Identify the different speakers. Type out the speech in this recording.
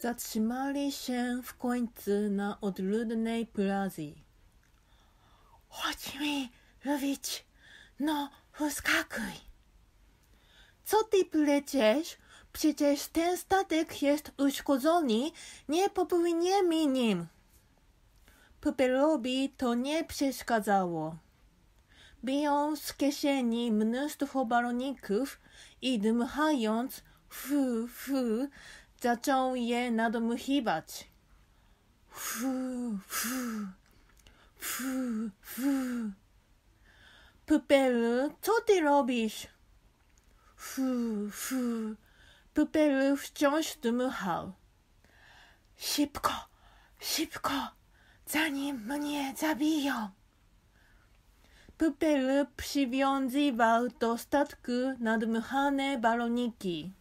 Speaker 1: Zatrzymali się w końcu na odludnej plaży.
Speaker 2: Chodź mi, Lwicz, no wskakuj.
Speaker 1: Co ty pleciesz? Przecież ten statek jest uszkodzony, nie popłyniemy nim. Pupelowi to nie przeszkadzało. Biją z kieszeni mnóstwo baloników i dmuchając fu fu zaczął je nadmuchiwać. Fu, fu, fu, fu. Pupelu, co ty robisz? Fu, fu. Pupelu wciąż dmuchał. Szybko, szybko, zanim mnie zabiją. Pupelu przywiązywał do statku nadmuchane baloniki.